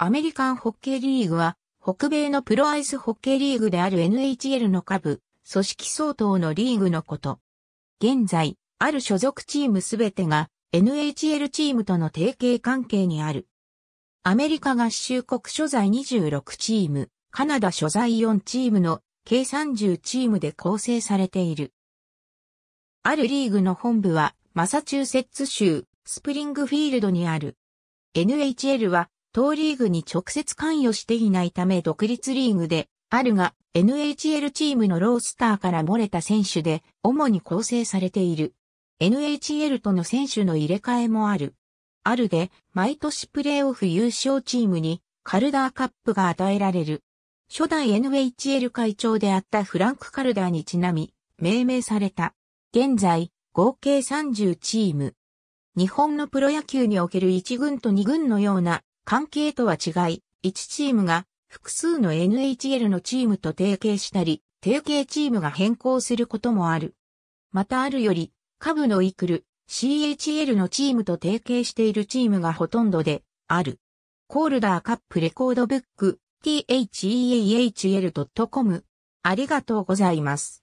アメリカンホッケーリーグは、北米のプロアイスホッケーリーグである NHL の下部、組織相当のリーグのこと。現在、ある所属チームすべてが NHL チームとの提携関係にある。アメリカ合衆国所在26チーム、カナダ所在4チームの計30チームで構成されている。あるリーグの本部はマサチューセッツ州スプリングフィールドにある。NHL は当リーグに直接関与していないため独立リーグであるが NHL チームのロースターから漏れた選手で主に構成されている。NHL との選手の入れ替えもある。あるで毎年プレーオフ優勝チームにカルダーカップが与えられる。初代 NHL 会長であったフランク・カルダーにちなみ命名された。現在合計30チーム。日本のプロ野球における1軍と2軍のような関係とは違い、1チームが複数の NHL のチームと提携したり、提携チームが変更することもある。またあるより、下部のイクル、CHL のチームと提携しているチームがほとんどで、ある。コールダーカップレコードブック、theahl.com。ありがとうございます。